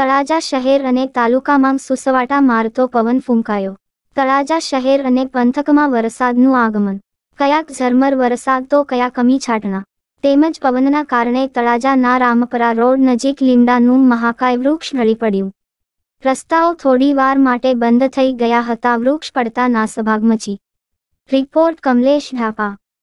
તળાજા શહેર અને તાલુકામાં સુસવાટા મારતો પવન ફૂંકાયો તળાજા શહેર અને પંથકમાં વરસાદનું આગમન કયાક ઝરમર વરસાદ તો કયા કમી છાટના તેમજ પવનના કારણે તળાજાના રામપરા રોડ નજીક લીમડાનું મહાકાય વૃક્ષ ઢળી પડ્યું રસ્તાઓ થોડીવાર માટે બંધ થઈ ગયા હતા વૃક્ષ પડતા નાસભાગ મચી રિપોર્ટ કમલેશ ઢાપા